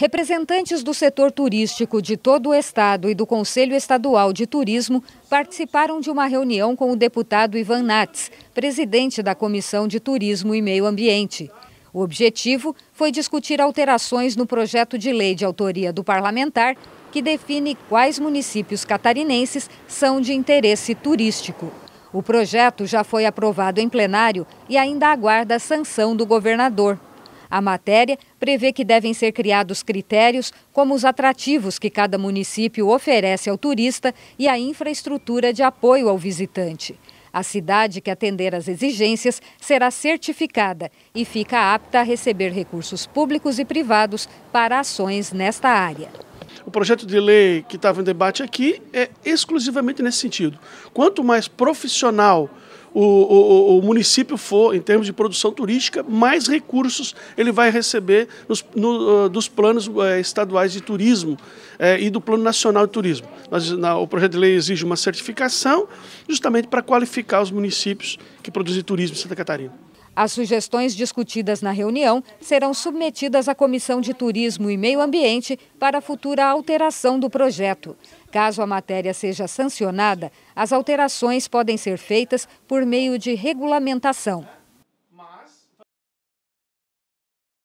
Representantes do setor turístico de todo o Estado e do Conselho Estadual de Turismo participaram de uma reunião com o deputado Ivan Nats, presidente da Comissão de Turismo e Meio Ambiente. O objetivo foi discutir alterações no projeto de lei de autoria do parlamentar que define quais municípios catarinenses são de interesse turístico. O projeto já foi aprovado em plenário e ainda aguarda a sanção do governador. A matéria prevê que devem ser criados critérios como os atrativos que cada município oferece ao turista e a infraestrutura de apoio ao visitante. A cidade que atender às exigências será certificada e fica apta a receber recursos públicos e privados para ações nesta área. O projeto de lei que estava em debate aqui é exclusivamente nesse sentido. Quanto mais profissional o, o, o, município for em termos de produção turística, mais recursos ele vai receber nos, no, ah, dos planos eh, estaduais de turismo eh, e do Plano Nacional de Turismo. Nós, na, o projeto de lei exige uma certificação justamente para qualificar os municípios que produzem turismo em Santa Catarina. As sugestões discutidas na reunião serão submetidas à Comissão de Turismo e Meio Ambiente para futura alteração do projeto. Caso a matéria seja sancionada, as alterações podem ser feitas por meio de regulamentação.